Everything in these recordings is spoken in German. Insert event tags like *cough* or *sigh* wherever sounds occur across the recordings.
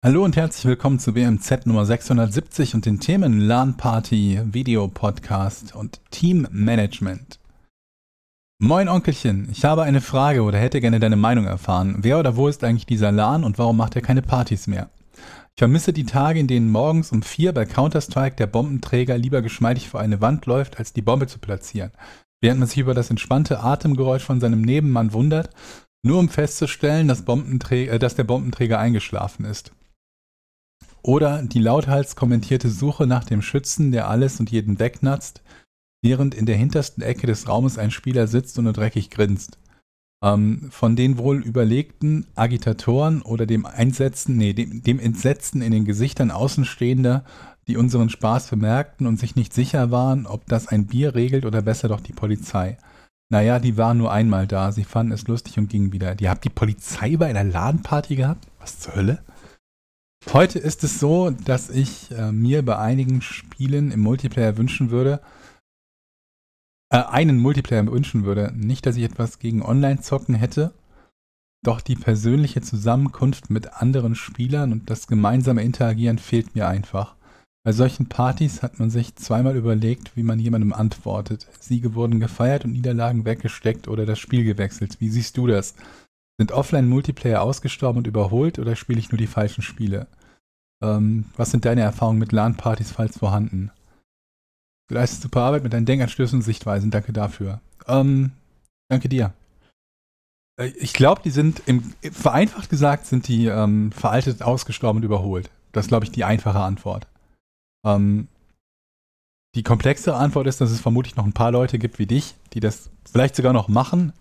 Hallo und herzlich willkommen zu BMZ Nummer 670 und den Themen LAN Party, Video Podcast und Team Management. Moin Onkelchen, ich habe eine Frage oder hätte gerne deine Meinung erfahren. Wer oder wo ist eigentlich dieser LAN und warum macht er keine Partys mehr? Ich vermisse die Tage, in denen morgens um vier bei Counter-Strike der Bombenträger lieber geschmeidig vor eine Wand läuft, als die Bombe zu platzieren. Während man sich über das entspannte Atemgeräusch von seinem Nebenmann wundert, nur um festzustellen, dass, Bombenträ äh, dass der Bombenträger eingeschlafen ist. Oder die lauthals kommentierte Suche nach dem Schützen, der alles und jeden wegnatzt, während in der hintersten Ecke des Raumes ein Spieler sitzt und nur dreckig grinst. Ähm, von den wohl überlegten Agitatoren oder dem Einsetzen, nee, dem, dem Entsetzen in den Gesichtern Außenstehender, die unseren Spaß bemerkten und sich nicht sicher waren, ob das ein Bier regelt oder besser doch die Polizei. Naja, die waren nur einmal da. Sie fanden es lustig und gingen wieder. Die habt die Polizei bei einer Ladenparty gehabt? Was zur Hölle? Heute ist es so, dass ich äh, mir bei einigen Spielen im Multiplayer wünschen würde, äh, einen Multiplayer wünschen würde. Nicht, dass ich etwas gegen Online-Zocken hätte, doch die persönliche Zusammenkunft mit anderen Spielern und das gemeinsame Interagieren fehlt mir einfach. Bei solchen Partys hat man sich zweimal überlegt, wie man jemandem antwortet. Siege wurden gefeiert und Niederlagen weggesteckt oder das Spiel gewechselt. Wie siehst du das? Sind Offline-Multiplayer ausgestorben und überholt oder spiele ich nur die falschen Spiele? Ähm, was sind deine Erfahrungen mit LAN-Partys, falls vorhanden? Du leistest super Arbeit mit deinen Denkanstößen und Sichtweisen. Danke dafür. Ähm, danke dir. Äh, ich glaube, die sind, im, vereinfacht gesagt, sind die ähm, veraltet, ausgestorben und überholt. Das ist, glaube ich, die einfache Antwort. Ähm, die komplexere Antwort ist, dass es vermutlich noch ein paar Leute gibt wie dich, die das vielleicht sogar noch machen,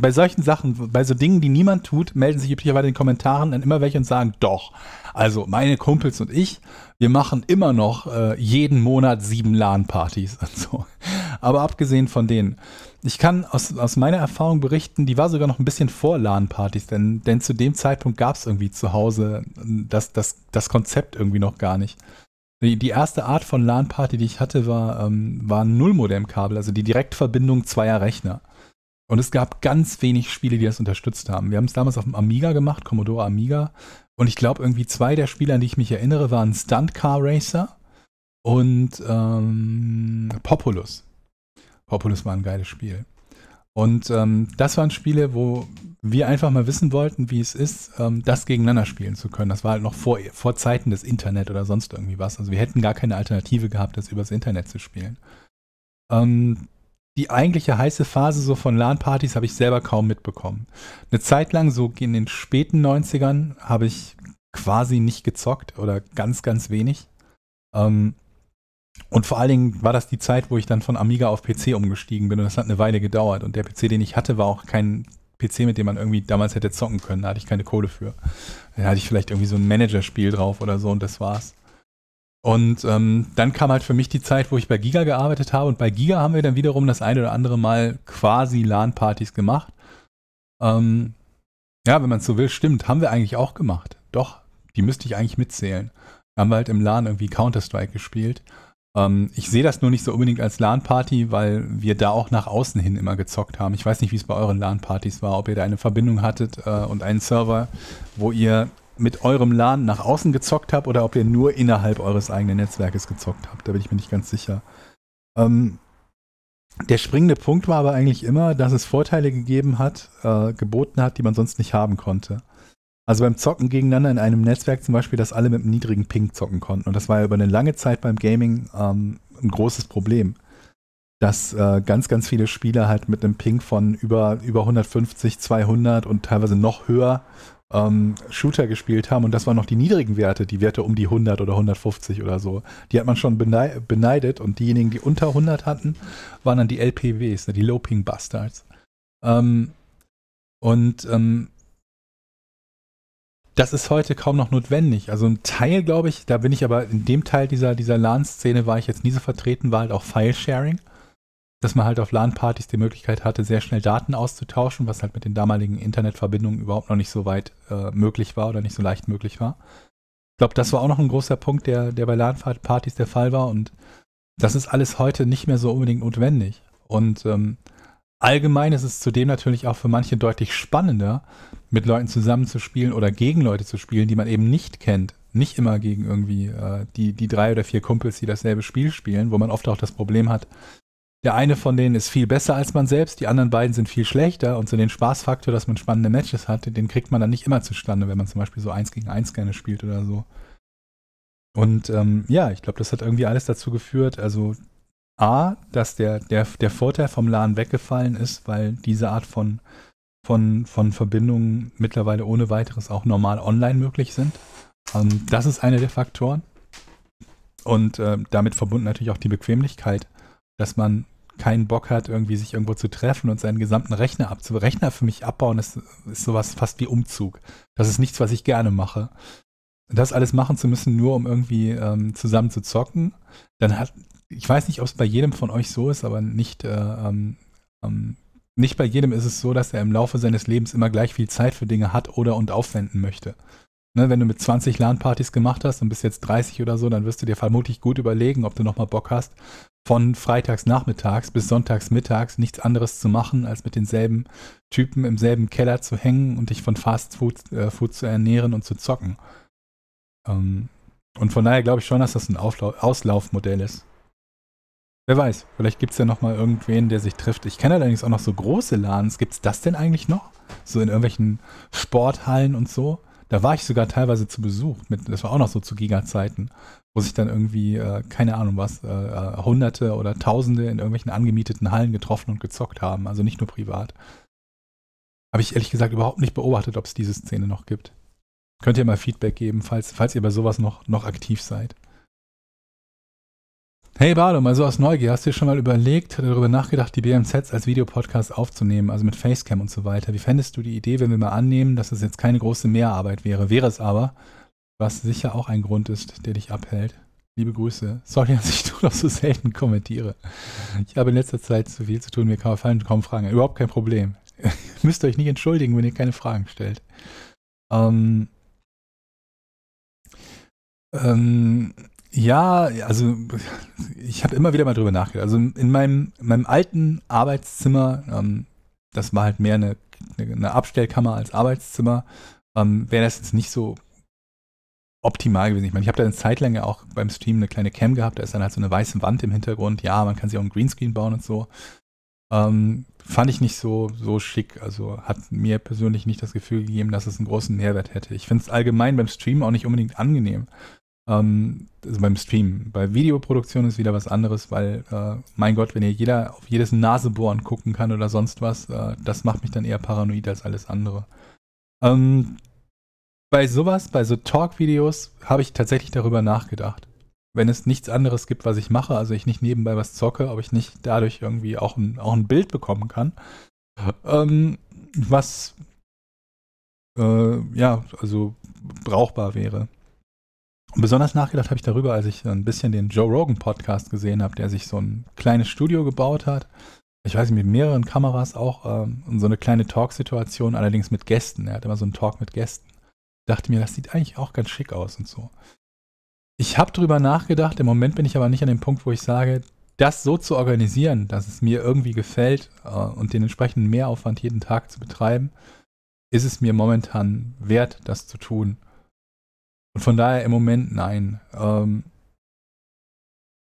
bei solchen Sachen, bei so Dingen, die niemand tut, melden sich üblicherweise in den Kommentaren dann immer welche und sagen, doch. Also meine Kumpels und ich, wir machen immer noch äh, jeden Monat sieben LAN-Partys und so. Aber abgesehen von denen, ich kann aus, aus meiner Erfahrung berichten, die war sogar noch ein bisschen vor LAN-Partys, denn, denn zu dem Zeitpunkt gab es irgendwie zu Hause ähm, das, das, das Konzept irgendwie noch gar nicht. Die, die erste Art von LAN-Party, die ich hatte, war, ähm, war ein Nullmodem-Kabel, also die Direktverbindung zweier Rechner. Und es gab ganz wenig Spiele, die das unterstützt haben. Wir haben es damals auf dem Amiga gemacht, Commodore Amiga. Und ich glaube, irgendwie zwei der Spiele, an die ich mich erinnere, waren Stunt Car Racer und ähm, Populous. Populous war ein geiles Spiel. Und ähm, das waren Spiele, wo wir einfach mal wissen wollten, wie es ist, ähm, das gegeneinander spielen zu können. Das war halt noch vor, vor Zeiten des Internet oder sonst irgendwie was. Also wir hätten gar keine Alternative gehabt, das übers Internet zu spielen. Ähm, die eigentliche heiße Phase so von LAN-Partys habe ich selber kaum mitbekommen. Eine Zeit lang, so in den späten 90ern, habe ich quasi nicht gezockt oder ganz, ganz wenig. Ähm, und vor allen Dingen war das die Zeit, wo ich dann von Amiga auf PC umgestiegen bin und das hat eine Weile gedauert. Und der PC, den ich hatte, war auch kein PC, mit dem man irgendwie damals hätte zocken können. Da hatte ich keine Kohle für. Da hatte ich vielleicht irgendwie so ein Manager-Spiel drauf oder so und das war's. Und ähm, dann kam halt für mich die Zeit, wo ich bei Giga gearbeitet habe. Und bei Giga haben wir dann wiederum das eine oder andere Mal quasi LAN-Partys gemacht. Ähm, ja, wenn man es so will, stimmt, haben wir eigentlich auch gemacht. Doch, die müsste ich eigentlich mitzählen. Da haben wir halt im LAN irgendwie Counter-Strike gespielt. Ähm, ich sehe das nur nicht so unbedingt als LAN-Party, weil wir da auch nach außen hin immer gezockt haben. Ich weiß nicht, wie es bei euren LAN-Partys war, ob ihr da eine Verbindung hattet äh, und einen Server, wo ihr mit eurem LAN nach außen gezockt habt oder ob ihr nur innerhalb eures eigenen Netzwerkes gezockt habt. Da bin ich mir nicht ganz sicher. Ähm, der springende Punkt war aber eigentlich immer, dass es Vorteile gegeben hat, äh, geboten hat, die man sonst nicht haben konnte. Also beim Zocken gegeneinander in einem Netzwerk zum Beispiel, dass alle mit einem niedrigen Ping zocken konnten. Und das war ja über eine lange Zeit beim Gaming ähm, ein großes Problem, dass äh, ganz, ganz viele Spieler halt mit einem Ping von über, über 150, 200 und teilweise noch höher ähm, Shooter gespielt haben und das waren noch die niedrigen Werte, die Werte um die 100 oder 150 oder so. Die hat man schon beneidet und diejenigen, die unter 100 hatten, waren dann die LPWs, ne, die Loping Bastards. Ähm, und ähm, das ist heute kaum noch notwendig. Also ein Teil, glaube ich, da bin ich aber in dem Teil dieser, dieser LAN-Szene war ich jetzt nie so vertreten, war halt auch File-Sharing dass man halt auf LAN-Partys die Möglichkeit hatte, sehr schnell Daten auszutauschen, was halt mit den damaligen Internetverbindungen überhaupt noch nicht so weit äh, möglich war oder nicht so leicht möglich war. Ich glaube, das war auch noch ein großer Punkt, der, der bei LAN-Partys der Fall war und das ist alles heute nicht mehr so unbedingt notwendig. Und ähm, allgemein ist es zudem natürlich auch für manche deutlich spannender, mit Leuten zusammenzuspielen oder gegen Leute zu spielen, die man eben nicht kennt. Nicht immer gegen irgendwie äh, die, die drei oder vier Kumpels, die dasselbe Spiel spielen, wo man oft auch das Problem hat, der eine von denen ist viel besser als man selbst, die anderen beiden sind viel schlechter und so den Spaßfaktor, dass man spannende Matches hat, den kriegt man dann nicht immer zustande, wenn man zum Beispiel so eins gegen eins gerne spielt oder so. Und ähm, ja, ich glaube, das hat irgendwie alles dazu geführt, also A, dass der, der, der Vorteil vom LAN weggefallen ist, weil diese Art von, von, von Verbindungen mittlerweile ohne weiteres auch normal online möglich sind. Ähm, das ist einer der Faktoren. Und äh, damit verbunden natürlich auch die Bequemlichkeit, dass man keinen Bock hat, irgendwie sich irgendwo zu treffen und seinen gesamten Rechner abzubauen. Rechner für mich abbauen ist, ist sowas fast wie Umzug. Das ist nichts, was ich gerne mache. Das alles machen zu müssen, nur um irgendwie ähm, zusammen zu zocken, dann hat, ich weiß nicht, ob es bei jedem von euch so ist, aber nicht, äh, ähm, ähm, nicht bei jedem ist es so, dass er im Laufe seines Lebens immer gleich viel Zeit für Dinge hat oder und aufwenden möchte. Ne, wenn du mit 20 LAN-Partys gemacht hast und bist jetzt 30 oder so, dann wirst du dir vermutlich gut überlegen, ob du nochmal Bock hast, von freitags nachmittags bis sonntags mittags nichts anderes zu machen, als mit denselben Typen im selben Keller zu hängen und dich von Fast Food, äh, Food zu ernähren und zu zocken. Ähm, und von daher glaube ich schon, dass das ein Auflau Auslaufmodell ist. Wer weiß, vielleicht gibt es ja nochmal irgendwen, der sich trifft. Ich kenne allerdings auch noch so große LANs. Gibt es das denn eigentlich noch? So in irgendwelchen Sporthallen und so? Da war ich sogar teilweise zu Besuch. Mit, das war auch noch so zu Giga-Zeiten, wo sich dann irgendwie, äh, keine Ahnung was, äh, äh Hunderte oder Tausende in irgendwelchen angemieteten Hallen getroffen und gezockt haben. Also nicht nur privat. Habe ich ehrlich gesagt überhaupt nicht beobachtet, ob es diese Szene noch gibt. Könnt ihr mal Feedback geben, falls, falls ihr bei sowas noch, noch aktiv seid. Hey Bardo, mal so aus Neugier, hast du dir schon mal überlegt, darüber nachgedacht, die BMZs als Videopodcast aufzunehmen, also mit Facecam und so weiter? Wie fändest du die Idee, wenn wir mal annehmen, dass es jetzt keine große Mehrarbeit wäre? Wäre es aber, was sicher auch ein Grund ist, der dich abhält. Liebe Grüße. Sorry, *laughs* dass ich nur noch so selten kommentiere. Ich habe in letzter Zeit zu viel zu tun, mir fallen kaum Fragen. Überhaupt kein Problem. *laughs* Müsst euch nicht entschuldigen, wenn ihr keine Fragen stellt. Ähm, ähm, ja, also ich habe immer wieder mal drüber nachgedacht. Also in meinem, in meinem alten Arbeitszimmer, ähm, das war halt mehr eine, eine Abstellkammer als Arbeitszimmer, ähm, wäre das jetzt nicht so optimal gewesen. Ich meine, ich habe da eine Zeit lang ja auch beim Stream eine kleine Cam gehabt, da ist dann halt so eine weiße Wand im Hintergrund. Ja, man kann sich auch ein Greenscreen bauen und so. Ähm, fand ich nicht so, so schick. Also hat mir persönlich nicht das Gefühl gegeben, dass es einen großen Mehrwert hätte. Ich finde es allgemein beim Stream auch nicht unbedingt angenehm. Ähm, also beim Stream. Bei Videoproduktion ist wieder was anderes, weil, äh, mein Gott, wenn hier jeder auf jedes Nasebohren gucken kann oder sonst was, äh, das macht mich dann eher paranoid als alles andere. Ähm, bei sowas, bei so Talk-Videos, habe ich tatsächlich darüber nachgedacht. Wenn es nichts anderes gibt, was ich mache, also ich nicht nebenbei was zocke, ob ich nicht dadurch irgendwie auch ein, auch ein Bild bekommen kann. Ähm, was äh, ja, also brauchbar wäre. Und besonders nachgedacht habe ich darüber, als ich ein bisschen den Joe Rogan Podcast gesehen habe, der sich so ein kleines Studio gebaut hat. Ich weiß nicht, mit mehreren Kameras auch. Ähm, so eine kleine Talk-Situation, allerdings mit Gästen. Er hat immer so einen Talk mit Gästen. Dachte mir, das sieht eigentlich auch ganz schick aus und so. Ich habe darüber nachgedacht. Im Moment bin ich aber nicht an dem Punkt, wo ich sage, das so zu organisieren, dass es mir irgendwie gefällt äh, und den entsprechenden Mehraufwand jeden Tag zu betreiben, ist es mir momentan wert, das zu tun. Und von daher im Moment nein. Ähm,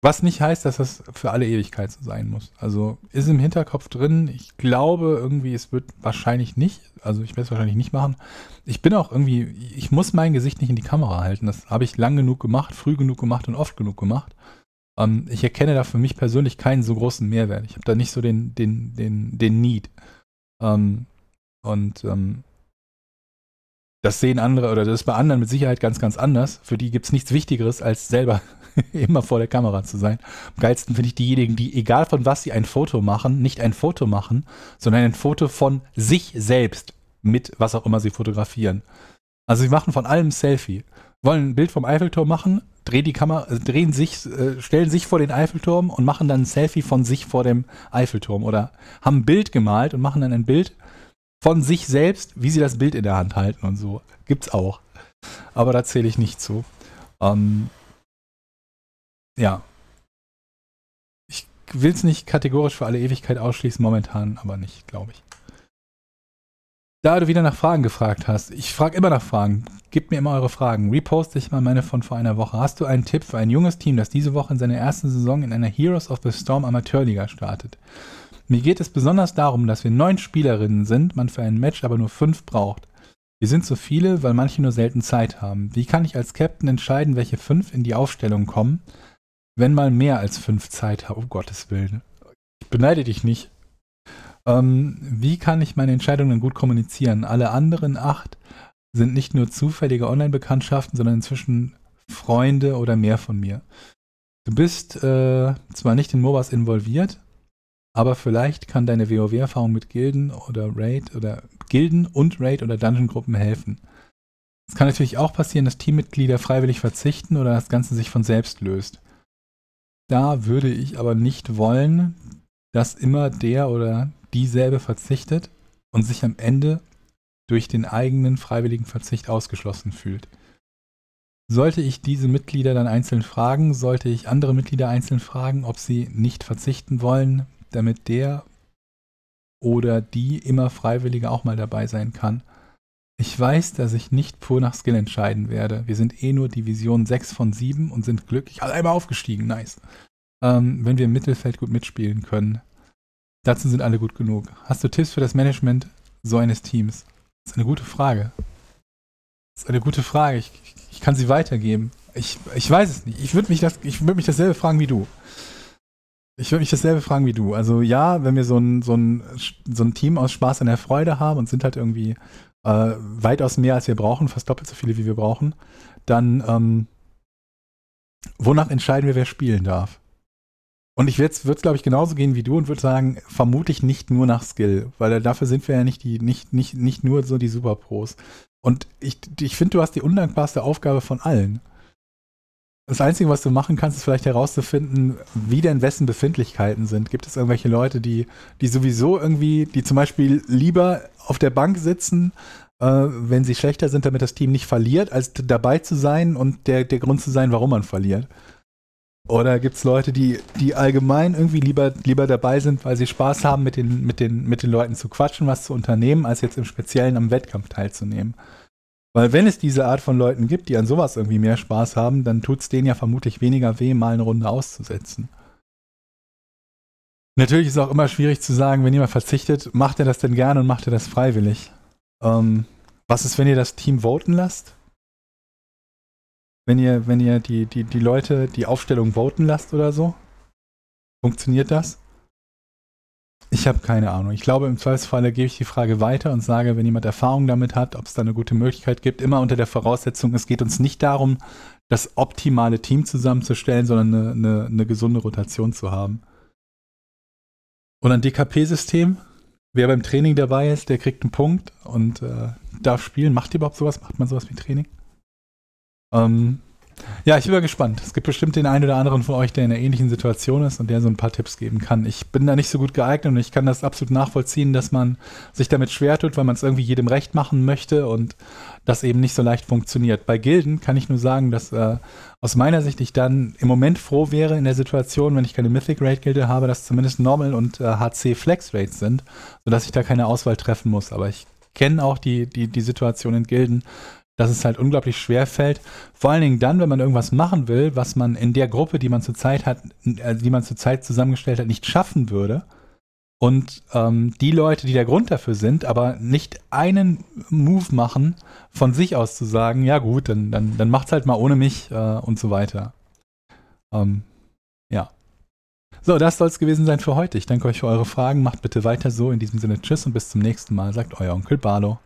was nicht heißt, dass das für alle Ewigkeit so sein muss. Also ist im Hinterkopf drin. Ich glaube irgendwie, es wird wahrscheinlich nicht. Also ich werde es wahrscheinlich nicht machen. Ich bin auch irgendwie, ich muss mein Gesicht nicht in die Kamera halten. Das habe ich lang genug gemacht, früh genug gemacht und oft genug gemacht. Ähm, ich erkenne da für mich persönlich keinen so großen Mehrwert. Ich habe da nicht so den, den, den, den Need. Ähm, und ähm, das sehen andere oder das ist bei anderen mit Sicherheit ganz, ganz anders. Für die gibt es nichts Wichtigeres, als selber *laughs* immer vor der Kamera zu sein. Am geilsten finde ich diejenigen, die, egal von was sie ein Foto machen, nicht ein Foto machen, sondern ein Foto von sich selbst mit was auch immer sie fotografieren. Also sie machen von allem Selfie. Wollen ein Bild vom Eiffelturm machen, drehen die Kamera, äh, drehen sich, äh, stellen sich vor den Eiffelturm und machen dann ein Selfie von sich vor dem Eiffelturm oder haben ein Bild gemalt und machen dann ein Bild von sich selbst, wie sie das Bild in der Hand halten und so. Gibt's auch. Aber da zähle ich nicht zu. Ähm, ja. Ich will es nicht kategorisch für alle Ewigkeit ausschließen, momentan aber nicht, glaube ich. Da du wieder nach Fragen gefragt hast, ich frage immer nach Fragen. Gebt mir immer eure Fragen. Reposte ich mal meine von vor einer Woche. Hast du einen Tipp für ein junges Team, das diese Woche in seiner ersten Saison in einer Heroes of the Storm Amateurliga startet? Mir geht es besonders darum, dass wir neun Spielerinnen sind, man für ein Match aber nur fünf braucht. Wir sind so viele, weil manche nur selten Zeit haben. Wie kann ich als Captain entscheiden, welche fünf in die Aufstellung kommen, wenn mal mehr als fünf Zeit haben? Um Gottes Willen. Ich beneide dich nicht. Ähm, wie kann ich meine Entscheidungen gut kommunizieren? Alle anderen acht sind nicht nur zufällige Online-Bekanntschaften, sondern inzwischen Freunde oder mehr von mir. Du bist äh, zwar nicht in MOBAs involviert, aber vielleicht kann deine WoW-Erfahrung mit Gilden oder Raid oder Gilden und Raid oder Dungeon-Gruppen helfen. Es kann natürlich auch passieren, dass Teammitglieder freiwillig verzichten oder das Ganze sich von selbst löst. Da würde ich aber nicht wollen, dass immer der oder dieselbe verzichtet und sich am Ende durch den eigenen freiwilligen Verzicht ausgeschlossen fühlt. Sollte ich diese Mitglieder dann einzeln fragen, sollte ich andere Mitglieder einzeln fragen, ob sie nicht verzichten wollen, damit der oder die immer Freiwillige auch mal dabei sein kann. Ich weiß, dass ich nicht pur nach Skill entscheiden werde. Wir sind eh nur Division 6 von 7 und sind glücklich. Also einmal aufgestiegen, nice. Ähm, wenn wir im Mittelfeld gut mitspielen können. Dazu sind alle gut genug. Hast du Tipps für das Management so eines Teams? Das ist eine gute Frage. Das ist eine gute Frage. Ich, ich, ich kann sie weitergeben. Ich, ich weiß es nicht. Ich würde mich, würd mich dasselbe fragen wie du. Ich würde mich dasselbe fragen wie du. Also ja, wenn wir so ein, so ein, so ein Team aus Spaß an der Freude haben und sind halt irgendwie äh, weitaus mehr, als wir brauchen, fast doppelt so viele, wie wir brauchen, dann ähm, wonach entscheiden wir, wer spielen darf? Und ich würde es, glaube ich, genauso gehen wie du und würde sagen, vermutlich nicht nur nach Skill, weil dafür sind wir ja nicht die, nicht, nicht, nicht nur so die Superpros. Und ich, ich finde, du hast die undankbarste Aufgabe von allen. Das Einzige, was du machen kannst, ist vielleicht herauszufinden, wie denn wessen Befindlichkeiten sind. Gibt es irgendwelche Leute, die, die sowieso irgendwie, die zum Beispiel lieber auf der Bank sitzen, äh, wenn sie schlechter sind, damit das Team nicht verliert, als dabei zu sein und der, der Grund zu sein, warum man verliert? Oder gibt es Leute, die, die allgemein irgendwie lieber, lieber dabei sind, weil sie Spaß haben, mit den, mit, den, mit den Leuten zu quatschen, was zu unternehmen, als jetzt im Speziellen am Wettkampf teilzunehmen? Weil wenn es diese Art von Leuten gibt, die an sowas irgendwie mehr Spaß haben, dann tut es denen ja vermutlich weniger weh, mal eine Runde auszusetzen. Natürlich ist es auch immer schwierig zu sagen, wenn jemand verzichtet, macht er das denn gerne und macht er das freiwillig? Ähm, was ist, wenn ihr das Team voten lasst? Wenn ihr, wenn ihr die, die, die Leute die Aufstellung voten lasst oder so? Funktioniert das? Ich habe keine Ahnung. Ich glaube, im Zweifelsfalle gebe ich die Frage weiter und sage, wenn jemand Erfahrung damit hat, ob es da eine gute Möglichkeit gibt, immer unter der Voraussetzung, es geht uns nicht darum, das optimale Team zusammenzustellen, sondern eine, eine, eine gesunde Rotation zu haben. Und ein DKP-System, wer beim Training dabei ist, der kriegt einen Punkt und äh, darf spielen. Macht ihr überhaupt sowas? Macht man sowas wie Training? Ähm, ja, ich bin mal gespannt. Es gibt bestimmt den einen oder anderen von euch, der in einer ähnlichen Situation ist und der so ein paar Tipps geben kann. Ich bin da nicht so gut geeignet und ich kann das absolut nachvollziehen, dass man sich damit schwer tut, weil man es irgendwie jedem recht machen möchte und das eben nicht so leicht funktioniert. Bei Gilden kann ich nur sagen, dass äh, aus meiner Sicht ich dann im Moment froh wäre in der Situation, wenn ich keine Mythic Raid Gilde habe, dass zumindest Normal und äh, HC Flex Rates sind, sodass ich da keine Auswahl treffen muss. Aber ich kenne auch die, die, die Situation in Gilden, dass es halt unglaublich schwer fällt. Vor allen Dingen dann, wenn man irgendwas machen will, was man in der Gruppe, die man zurzeit hat, äh, die man zurzeit zusammengestellt hat, nicht schaffen würde. Und ähm, die Leute, die der Grund dafür sind, aber nicht einen Move machen, von sich aus zu sagen, ja gut, dann, dann, dann macht's halt mal ohne mich äh, und so weiter. Ähm, ja. So, das soll es gewesen sein für heute. Ich danke euch für eure Fragen. Macht bitte weiter so. In diesem Sinne, tschüss und bis zum nächsten Mal, sagt euer Onkel Barlo.